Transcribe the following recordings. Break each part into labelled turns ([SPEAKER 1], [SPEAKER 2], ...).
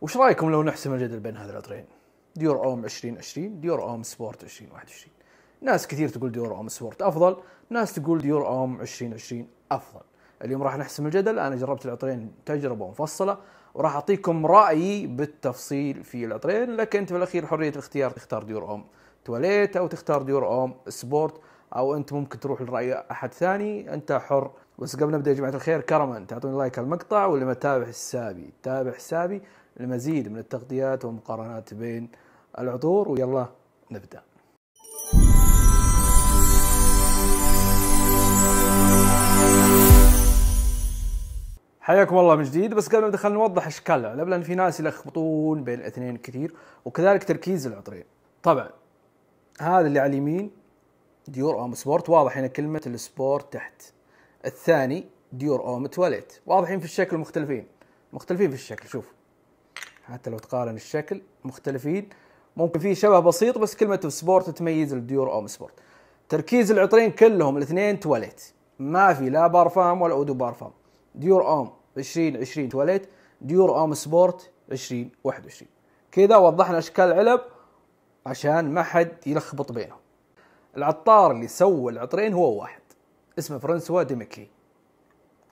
[SPEAKER 1] وش رايكم لو نحسم الجدل بين هذا العطرين؟ ديور اوم 2020 ديور اوم سبورت 2021 ناس كثير تقول ديور اوم سبورت افضل ناس تقول ديور اوم 2020 افضل اليوم راح نحسم الجدل انا جربت العطرين تجربه مفصله وراح اعطيكم رايي بالتفصيل في العطرين لكن انت في الاخير حريه الاختيار تختار ديور اوم تواليت او تختار ديور اوم سبورت او انت ممكن تروح لراي احد ثاني انت حر بس قبل نبدا يا جماعه الخير كرما تعطوني لايك على المقطع واللي ما تتابع حسابي تابع حسابي المزيد من التغطيات والمقارنات بين العطور ويلا نبدأ حياكم الله من جديد بس قبل ما ندخل نوضح اشكال العلب لان في ناس يلخبطون بين الاثنين كثير وكذلك تركيز العطرين. طبعا هذا اللي على اليمين ديور اوم سبورت واضح هنا كلمه السبورت تحت. الثاني ديور اوم تواليت واضحين في الشكل مختلفين مختلفين في الشكل شوف حتى لو تقارن الشكل مختلفين ممكن في شبه بسيط بس كلمة سبورت تميز الديور أوم سبورت تركيز العطرين كلهم الاثنين تواليت ما في لا بارفام ولا اودو بارفام ديور اوم 20 20 تواليت ديور اوم سبورت 20 21 كذا وضحنا اشكال العلب عشان ما حد يلخبط بينهم العطار اللي سوى العطرين هو واحد اسمه فرنسوا ديميكلي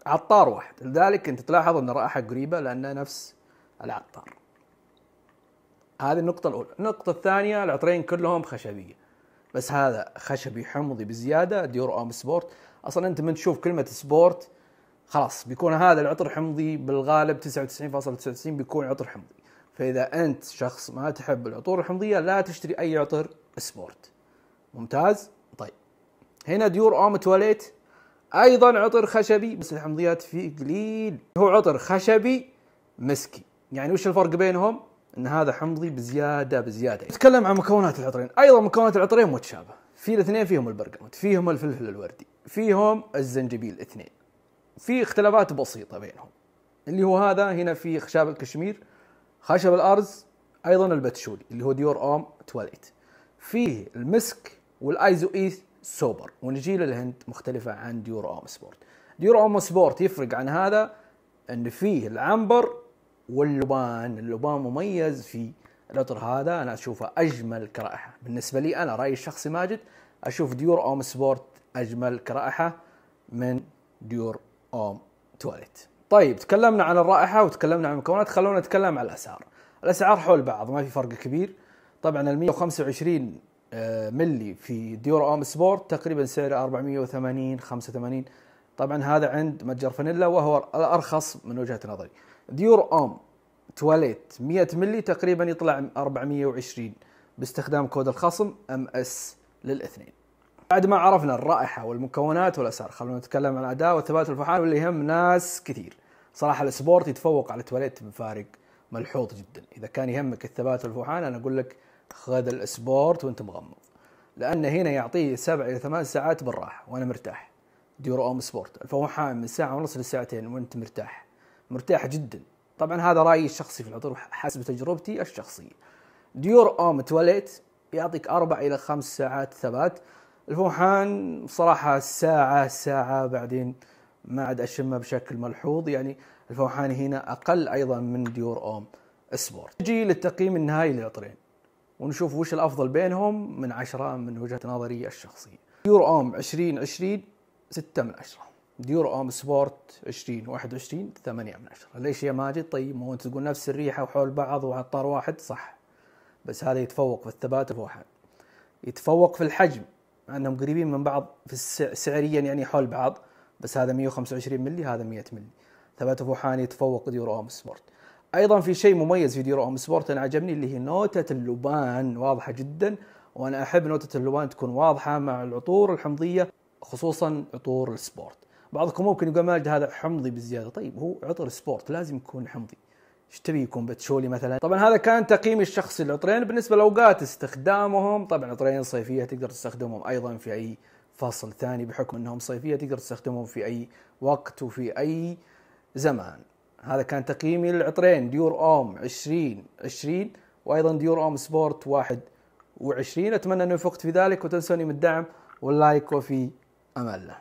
[SPEAKER 1] عطار واحد لذلك انت تلاحظ ان رائحة قريبه لانه نفس العطار هذه النقطة الأولى، النقطة الثانية العطرين كلهم خشبية. بس هذا خشبي حمضي بزيادة ديور أوم سبورت، أصلا أنت من تشوف كلمة سبورت خلاص بيكون هذا العطر حمضي بالغالب 99.99 بيكون عطر حمضي. فإذا أنت شخص ما تحب العطور الحمضية لا تشتري أي عطر سبورت. ممتاز؟ طيب. هنا ديور أوم تواليت أيضا عطر خشبي بس الحمضيات فيه قليل. هو عطر خشبي مسكي. يعني وش الفرق بينهم؟ ان هذا حمضي بزياده بزياده نتكلم عن مكونات العطرين ايضا مكونات العطرين متشابهه في الاثنين فيهم البرغموت فيهم الفلفل الوردي فيهم الزنجبيل اثنين في اختلافات بسيطه بينهم اللي هو هذا هنا في خشاب الكشمير خشب الارز ايضا البتشولي اللي هو ديور اوم تواليت فيه المسك والايزو ايث سوبر ونجي للهند مختلفه عن ديور اوم سبورت ديور اوم سبورت يفرق عن هذا ان فيه العنبر واللبان اللبان مميز في العطر هذا انا اشوفه اجمل كرائحه بالنسبه لي انا رايي الشخصي ماجد اشوف ديور اوم سبورت اجمل كرائحه من ديور اوم تواليت طيب تكلمنا عن الرائحه وتكلمنا عن المكونات خلونا نتكلم عن الاسعار الاسعار حول بعض ما في فرق كبير طبعا ال 125 آه، ملي في ديور اوم سبورت تقريبا سعره 480 85 طبعا هذا عند متجر فانيلا وهو الارخص من وجهه نظري ديور اوم تواليت 100 ملي تقريبا يطلع 420 باستخدام كود الخصم ام اس للاثنين بعد ما عرفنا الرائحه والمكونات والاسعار خلونا نتكلم عن الاداء والثبات والفحم واللي يهم ناس كثير صراحه السبورت يتفوق على التواليت بفارق ملحوظ جدا اذا كان يهمك الثبات والفحم انا اقول لك خذ السبورت وانت مغمض لان هنا يعطيه 7 الى 8 ساعات بالراحه وانا مرتاح ديور اوم سبورت فهو حامل من ساعه ونص لساعتين وانت مرتاح مرتاح جدا طبعا هذا رايي الشخصي في العطور حسب تجربتي الشخصيه ديور اوم تواليت يعطيك اربع الى خمس ساعات ثبات الفوحان بصراحة ساعة ساعة بعدين ما عاد أشمه بشكل ملحوظ يعني الفوحان هنا أقل أيضا من ديور أوم سبورت نجي للتقييم النهائي للعطرين ونشوف وش الأفضل بينهم من عشرة من وجهة نظري الشخصية ديور أوم 2020 6 من 10 ديور اوم سبورت 20 21 8 من 10 ليش يا ماجد طيب مو انت تقول نفس الريحه وحول بعض وعطار واحد صح بس هذا يتفوق في الثبات الواحد يتفوق في الحجم انهم قريبين من بعض في سعريا يعني حول بعض بس هذا 125 ملي هذا 100 ملي ثبات فوحاني يتفوق ديور اوم سبورت ايضا في شيء مميز في ديور اوم سبورت انا عجبني اللي هي نوتة اللبان واضحة جدا وانا احب نوتة اللبان تكون واضحة مع العطور الحمضية خصوصا عطور السبورت بعضكم ممكن يقول ماجد هذا حمضي بزياده طيب هو عطر سبورت لازم يكون حمضي ايش تبي يكون بتشولي مثلا طبعا هذا كان تقييم الشخصي للعطرين بالنسبه لاوقات استخدامهم طبعا عطرين صيفيه تقدر تستخدمهم ايضا في اي فصل ثاني بحكم انهم صيفيه تقدر تستخدمهم في اي وقت وفي اي زمان هذا كان تقييمي للعطرين ديور اوم 20 20 وايضا ديور اوم سبورت 21 اتمنى اني وفقت في ذلك وتنسوني من الدعم واللايك وفي أمل